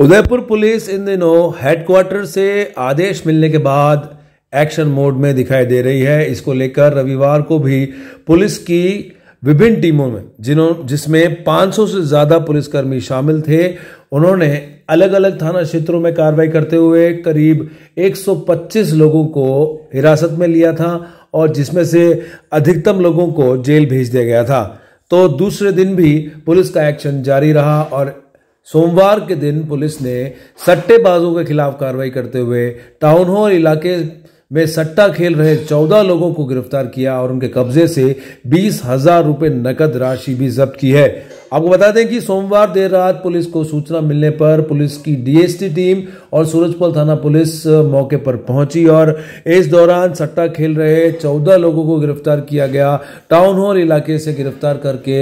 Udaipur police इन दिनों headquarter से आदेश मिलने के बाद एक्शन मोड में दिखाई दे रही है इसको लेकर रविवार को भी पुलिस की विभिन्न टीमों में जिन्हों जिसमें 500 से ज़्यादा पुलिसकर्मी शामिल थे उन्होंने अलग अलग थाना क्षेत्रों में कार्रवाई करते हुए करीब 125 लोगों को हिरासत में लिया था और जिसमें से अधिकतम लोगों को जेल भेज दिया गया था तो दूसरे दिन भी पुलिस का एक्शन जारी रहा और सोमवार के दिन पुलिस ने सट्टेबाजों के खिलाफ कार्रवाई करते हुए टाउन हॉल इलाके में सट्टा खेल रहे चौदह लोगों को गिरफ्तार किया और उनके कब्जे से बीस हजार रुपये नकद राशि भी जब्त की है आपको बता दें कि सोमवार देर रात पुलिस को सूचना मिलने पर पुलिस की डीएसटी टीम और सूरजपाल थाना पुलिस मौके पर पहुंची और इस दौरान सट्टा खेल रहे चौदह लोगों को गिरफ्तार किया गया टाउन हॉल इलाके से गिरफ्तार करके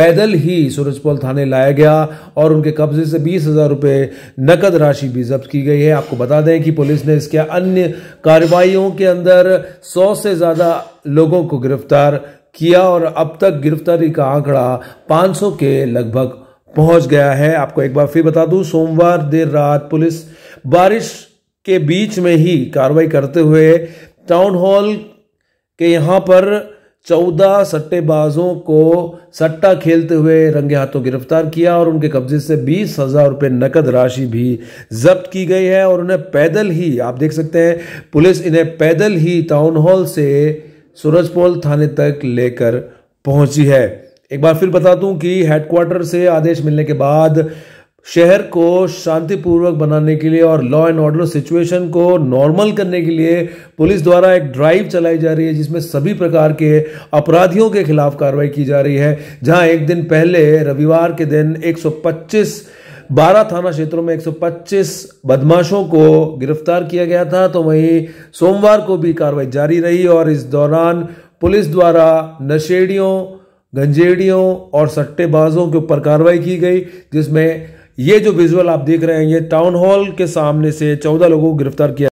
पैदल ही सूरजपाल थाने लाया गया और उनके कब्जे से बीस हजार रुपये नकद राशि भी जब्त की गई है आपको बता दें कि पुलिस ने इसके अन्य कार्रवाई इकाइयों के अंदर सौ से ज़्यादा लोगों को गिरफ्तार किया और अब तक गिरफ्तारी का आंकड़ा 500 के लगभग पहुंच गया है आपको एक बार फिर बता दूं सोमवार देर रात पुलिस बारिश के बीच में ही कार्रवाई करते हुए टाउन हॉल के यहां पर चौदह सट्टेबाजों को सट्टा खेलते हुए रंगे हाथों गिरफ्तार किया और उनके कब्जे से बीस हज़ार रुपये नकद राशि भी जब्त की गई है और उन्हें पैदल ही आप देख सकते हैं पुलिस इन्हें पैदल ही टाउन हॉल से सूरजपोल थाने तक लेकर पहुंची है एक बार फिर बता दूं कि हेडक्वार्टर से आदेश मिलने के बाद शहर को शांतिपूर्वक बनाने के लिए और लॉ एंड ऑर्डर सिचुएशन को नॉर्मल करने के लिए पुलिस द्वारा एक ड्राइव चलाई जा रही है जिसमें सभी प्रकार के अपराधियों के खिलाफ कार्रवाई की जा रही है जहां एक दिन पहले रविवार के दिन 125 बारह थाना क्षेत्रों में 125 बदमाशों को गिरफ्तार किया गया था तो वहीं सोमवार को भी कार्रवाई जारी रही और इस दौरान पुलिस द्वारा नशेड़ियों गंजेड़ियों और सट्टेबाजों के ऊपर कार्रवाई की गई जिसमें ये जो विजुअल आप देख रहे हैं ये टाउन हॉल के सामने से चौदह लोगों को गिरफ्तार किया